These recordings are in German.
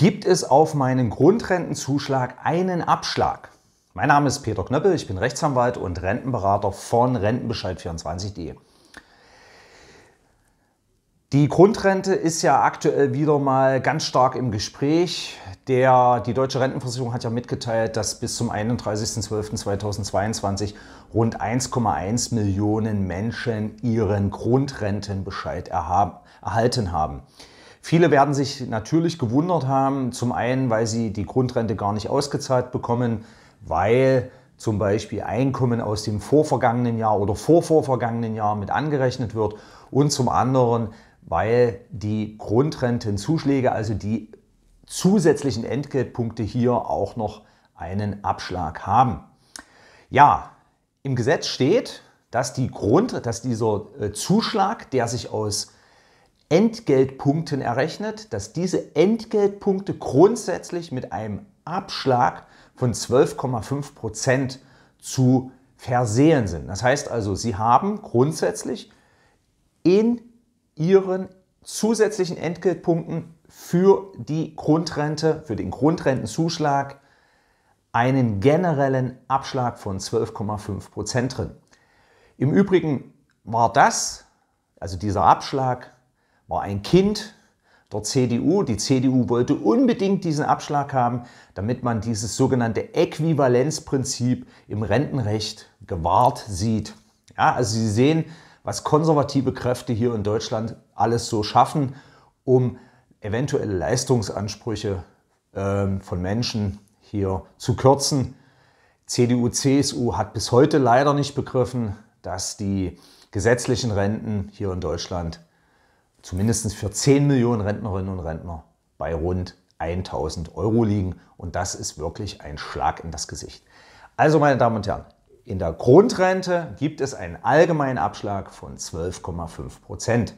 gibt es auf meinen Grundrentenzuschlag einen Abschlag. Mein Name ist Peter Knöppel, ich bin Rechtsanwalt und Rentenberater von Rentenbescheid24.de. Die Grundrente ist ja aktuell wieder mal ganz stark im Gespräch. Der, die Deutsche Rentenversicherung hat ja mitgeteilt, dass bis zum 31.12.2022 rund 1,1 Millionen Menschen ihren Grundrentenbescheid erhaben, erhalten haben. Viele werden sich natürlich gewundert haben, zum einen, weil sie die Grundrente gar nicht ausgezahlt bekommen, weil zum Beispiel Einkommen aus dem vorvergangenen Jahr oder vorvorvergangenen Jahr mit angerechnet wird und zum anderen, weil die Grundrentenzuschläge, also die zusätzlichen Entgeltpunkte hier auch noch einen Abschlag haben. Ja, im Gesetz steht, dass, die Grund, dass dieser äh, Zuschlag, der sich aus Entgeltpunkten errechnet, dass diese Entgeltpunkte grundsätzlich mit einem Abschlag von 12,5 Prozent zu versehen sind. Das heißt also, Sie haben grundsätzlich in Ihren zusätzlichen Entgeltpunkten für die Grundrente, für den Grundrentenzuschlag einen generellen Abschlag von 12,5 Prozent drin. Im Übrigen war das, also dieser Abschlag, war ein Kind der CDU. Die CDU wollte unbedingt diesen Abschlag haben, damit man dieses sogenannte Äquivalenzprinzip im Rentenrecht gewahrt sieht. Ja, also Sie sehen, was konservative Kräfte hier in Deutschland alles so schaffen, um eventuelle Leistungsansprüche äh, von Menschen hier zu kürzen. CDU, CSU hat bis heute leider nicht begriffen, dass die gesetzlichen Renten hier in Deutschland zumindest für 10 Millionen Rentnerinnen und Rentner bei rund 1000 Euro liegen. Und das ist wirklich ein Schlag in das Gesicht. Also meine Damen und Herren, in der Grundrente gibt es einen allgemeinen Abschlag von 12,5 Prozent.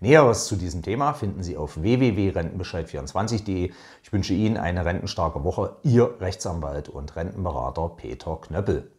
Näheres zu diesem Thema finden Sie auf www.rentenbescheid24.de. Ich wünsche Ihnen eine rentenstarke Woche. Ihr Rechtsanwalt und Rentenberater Peter Knöppel.